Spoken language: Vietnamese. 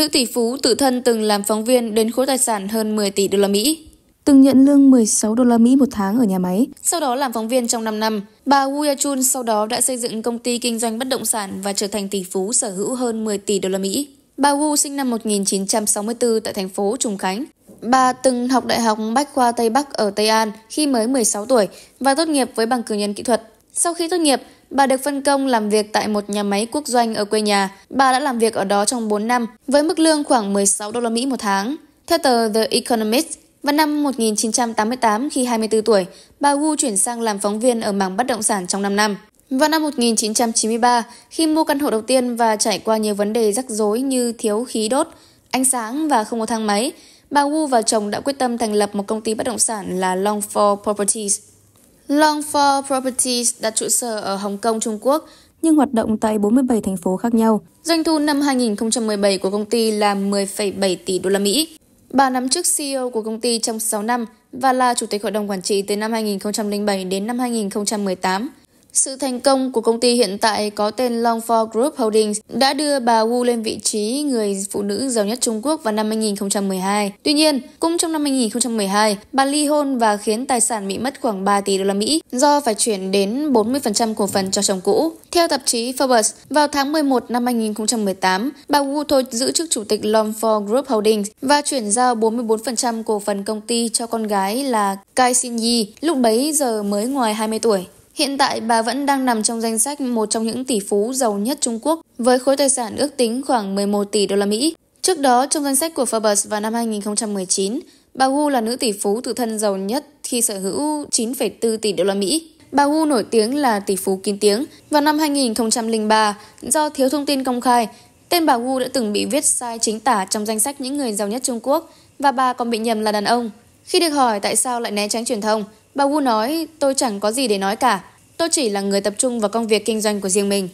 Nữ tỷ phú tự thân từng làm phóng viên đến khối tài sản hơn 10 tỷ đô la Mỹ. Từng nhận lương 16 đô la Mỹ một tháng ở nhà máy. Sau đó làm phóng viên trong 5 năm, bà Wu Chun sau đó đã xây dựng công ty kinh doanh bất động sản và trở thành tỷ phú sở hữu hơn 10 tỷ đô la Mỹ. Bà Wu sinh năm 1964 tại thành phố Trùng Khánh. Bà từng học Đại học Bách khoa Tây Bắc ở Tây An khi mới 16 tuổi và tốt nghiệp với bằng cử nhân kỹ thuật. Sau khi tốt nghiệp, Bà được phân công làm việc tại một nhà máy quốc doanh ở quê nhà. Bà đã làm việc ở đó trong 4 năm với mức lương khoảng 16 đô la Mỹ một tháng. Theo tờ The Economist, vào năm 1988 khi 24 tuổi, bà Wu chuyển sang làm phóng viên ở mảng bất động sản trong 5 năm. Vào năm 1993, khi mua căn hộ đầu tiên và trải qua nhiều vấn đề rắc rối như thiếu khí đốt, ánh sáng và không có thang máy, bà Wu và chồng đã quyết tâm thành lập một công ty bất động sản là Longfor Properties. Long For Properties đặt trụ sở ở Hồng Kông, Trung Quốc, nhưng hoạt động tại 47 thành phố khác nhau. Doanh thu năm 2017 của công ty là 10,7 tỷ đô la Mỹ. Bà nắm chức CEO của công ty trong 6 năm và là chủ tịch hội đồng quản trị từ năm 2007 đến năm 2018. Sự thành công của công ty hiện tại có tên Longfor Group Holdings đã đưa bà Wu lên vị trí người phụ nữ giàu nhất Trung Quốc vào năm 2012. Tuy nhiên, cũng trong năm 2012, bà ly hôn và khiến tài sản bị mất khoảng 3 tỷ đô la Mỹ do phải chuyển đến 40% cổ phần cho chồng cũ. Theo tạp chí Forbes, vào tháng 11 năm 2018, bà Wu thôi giữ chức chủ tịch Longfor Group Holdings và chuyển giao 44% cổ phần công ty cho con gái là Kai Xin Yi, lúc bấy giờ mới ngoài 20 tuổi. Hiện tại bà vẫn đang nằm trong danh sách một trong những tỷ phú giàu nhất Trung Quốc với khối tài sản ước tính khoảng 11 tỷ đô la Mỹ. Trước đó, trong danh sách của Forbes vào năm 2019, bà Wu là nữ tỷ phú tự thân giàu nhất khi sở hữu 9,4 tỷ đô la Mỹ. Bà Wu nổi tiếng là tỷ phú kín tiếng. Vào năm 2003, do thiếu thông tin công khai, tên bà Wu đã từng bị viết sai chính tả trong danh sách những người giàu nhất Trung Quốc và bà còn bị nhầm là đàn ông. Khi được hỏi tại sao lại né tránh truyền thông, Bà Wu nói tôi chẳng có gì để nói cả. Tôi chỉ là người tập trung vào công việc kinh doanh của riêng mình.